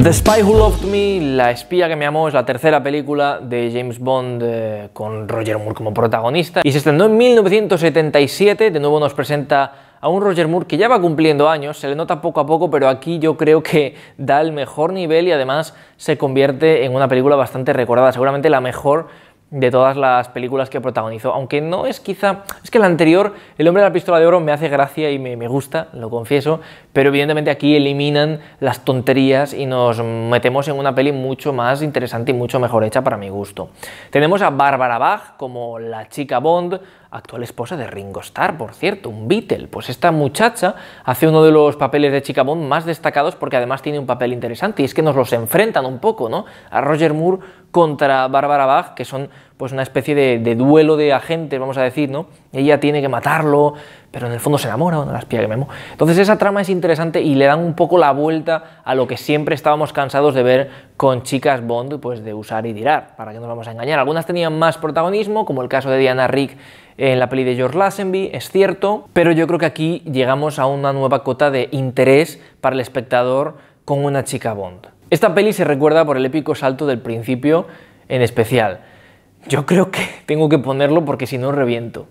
The Spy Who Loved Me, La espía que me amó, es la tercera película de James Bond eh, con Roger Moore como protagonista y se estrenó en 1977, de nuevo nos presenta a un Roger Moore que ya va cumpliendo años, se le nota poco a poco, pero aquí yo creo que da el mejor nivel y además se convierte en una película bastante recordada, seguramente la mejor de todas las películas que protagonizó. Aunque no es quizá. Es que la anterior, El hombre de la pistola de oro, me hace gracia y me, me, gusta, lo confieso. Pero evidentemente aquí eliminan las tonterías y nos metemos en una peli mucho más interesante y mucho mejor hecha para mi gusto. Tenemos a Barbara Bach como la chica Bond, actual esposa de Ringo Starr, por cierto, un Beatle. Pues esta muchacha hace uno de los papeles de Chicabón más destacados porque además tiene un papel interesante y es que nos los enfrentan un poco, ¿no? A Roger Moore contra Barbara Bach, que son pues una especie de, duelo de agentes, vamos a decir, ¿no? Ella tiene que matarlo, pero en el fondo se enamora ¿no? la espía que Memo. Entonces esa trama es interesante y le dan un poco la vuelta a lo que siempre estábamos cansados de ver con chicas Bond, pues de usar y tirar, para que nos vamos a engañar. Algunas tenían más protagonismo, como el caso de Diana Rick en la peli de George Lazenby, es cierto, pero yo creo que aquí llegamos a una nueva cota de interés para el espectador con una chica Bond. Esta peli se recuerda por el épico salto del principio en especial yo creo que tengo que ponerlo porque si no reviento.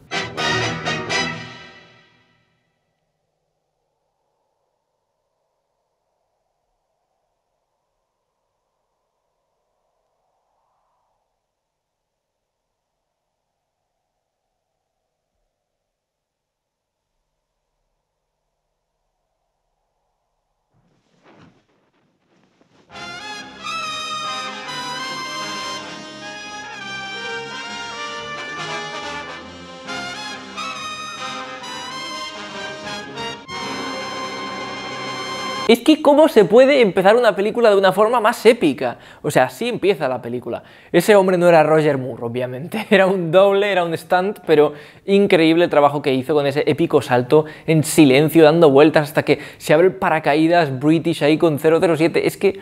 Es que cómo se puede empezar una película de una forma más épica. O sea, así empieza la película. Ese hombre no era Roger Moore, obviamente. Era un doble, era un stunt, pero increíble el trabajo que hizo con ese épico salto en silencio, dando vueltas hasta que se abre el paracaídas British ahí con 007. Es que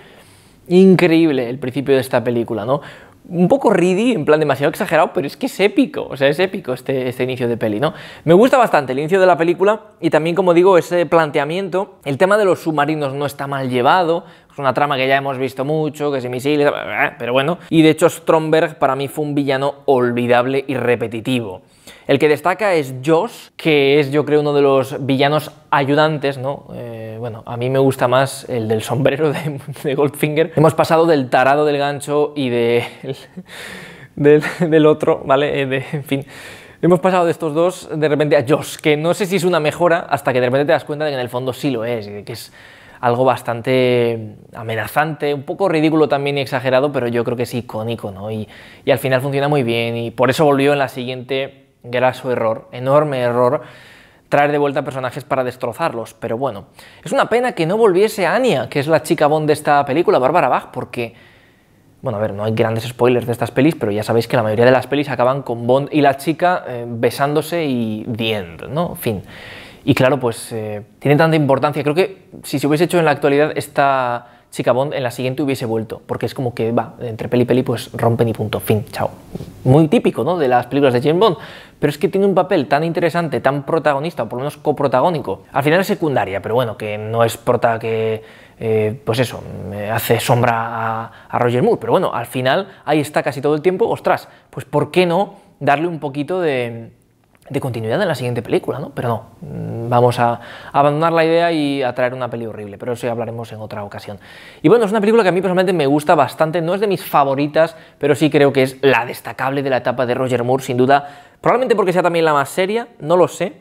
increíble el principio de esta película, ¿no? un poco ridy en plan demasiado exagerado, pero es que es épico, o sea, es épico este, este inicio de peli, ¿no? Me gusta bastante el inicio de la película y también, como digo, ese planteamiento. El tema de los submarinos no está mal llevado, es una trama que ya hemos visto mucho, que es misiles, pero bueno. Y de hecho, Stromberg para mí fue un villano olvidable y repetitivo. El que destaca es Josh, que es yo creo uno de los villanos ayudantes, ¿no? Eh, bueno, a mí me gusta más el del sombrero de, Goldfinger. Hemos pasado del tarado del gancho y del, otro, ¿vale? Eh, en fin. Hemos pasado de estos dos de repente a Josh, que no sé si es una mejora hasta que de repente te das cuenta de que en el fondo sí lo es, que es algo bastante amenazante, un poco ridículo también y exagerado, pero yo creo que es icónico, ¿no? Y, y al final funciona muy bien y por eso volvió en la siguiente, graso error, enorme error, traer de vuelta personajes para destrozarlos, pero bueno. Es una pena que no volviese Anya, que es la chica Bond de esta película, Bárbara Bach, porque... Bueno, a ver, no hay grandes spoilers de estas pelis, pero ya sabéis que la mayoría de las pelis acaban con Bond y la chica eh, besándose y the no, ¿no? Fin. Y claro, pues eh, tiene tanta importancia. Creo que si se hubiese hecho en la actualidad esta si Cabón en la siguiente hubiese vuelto, porque es como que va, entre peli y peli, pues rompen y punto, fin, chao. Muy típico, ¿no? De las películas de James Bond, pero es que tiene un papel tan interesante, tan protagonista, o por lo menos coprotagónico. Al final es secundaria, pero bueno, que no es prota que, eh, pues eso, hace sombra a Roger Moore, pero bueno, al final ahí está casi todo el tiempo, ostras, pues ¿por qué no darle un poquito de de continuidad en la siguiente película, ¿no? Pero no, mm, vamos a abandonar la idea y a traer una peli horrible, pero eso ya hablaremos en otra ocasión. Y bueno, es una película que a mí personalmente me gusta bastante, no es de mis favoritas, pero sí creo que es la destacable de la etapa de Roger Moore, sin duda, probablemente porque sea también la más seria, no lo sé,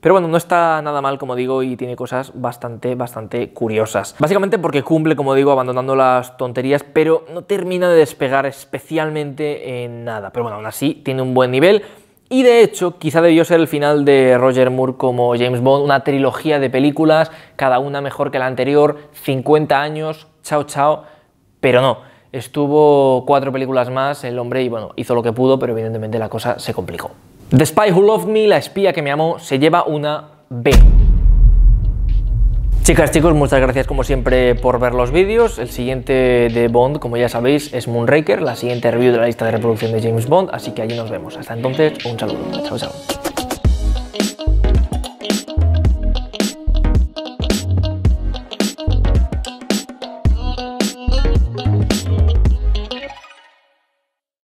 pero bueno, no está nada mal, como digo, y tiene cosas bastante, bastante curiosas. Básicamente porque cumple, como digo, abandonando las tonterías, pero no termina de despegar especialmente en nada. Pero bueno, aún así tiene un buen nivel. Y de hecho, quizá debió ser el final de Roger Moore como James Bond, una trilogía de películas, cada una mejor que la anterior, 50 años, chao chao, pero no. Estuvo cuatro películas más, el hombre y bueno, hizo lo que pudo, pero evidentemente la cosa se complicó. The Spy Who Loved Me, la espía que me amó, se lleva una B. Chicas, chicos, muchas gracias como siempre por ver los vídeos. El siguiente de Bond, como ya sabéis, es Moonraker, la siguiente review de la lista de reproducción de James Bond, así que allí nos vemos. Hasta entonces, un saludo. Chao, chao.